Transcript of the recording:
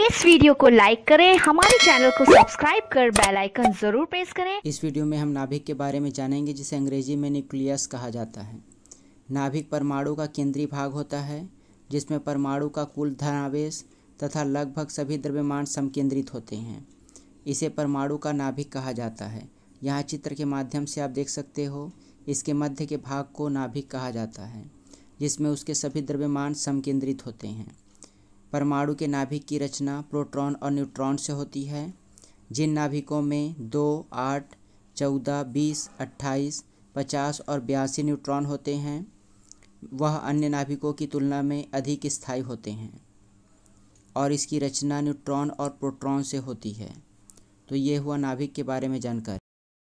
इस वीडियो को लाइक करें हमारे चैनल को सब्सक्राइब कर बेल आइकन जरूर प्रेस करें इस वीडियो में हम नाभिक के बारे में जानेंगे जिसे अंग्रेजी में न्यूक्लियस कहा जाता है नाभिक परमाणु का केंद्रीय भाग होता है जिसमें परमाणु का कुल धनावेश तथा लगभग सभी द्रव्यमान समकेंद्रित होते हैं इसे परमाणु का नाभिक कहा जाता है यहाँ चित्र के माध्यम से आप देख सकते हो इसके मध्य के भाग को नाभिक कहा जाता है जिसमें उसके सभी द्रव्यमान समकेंद्रित होते हैं परमाणु के नाभिक की रचना प्रोटॉन और न्यूट्रॉन से होती है जिन नाभिकों में दो आठ चौदह बीस अट्ठाईस पचास और बयासी न्यूट्रॉन होते हैं वह अन्य नाभिकों की तुलना में अधिक स्थायी होते हैं और इसकी रचना न्यूट्रॉन और प्रोटॉन से होती है तो ये हुआ नाभिक के बारे में जानकारी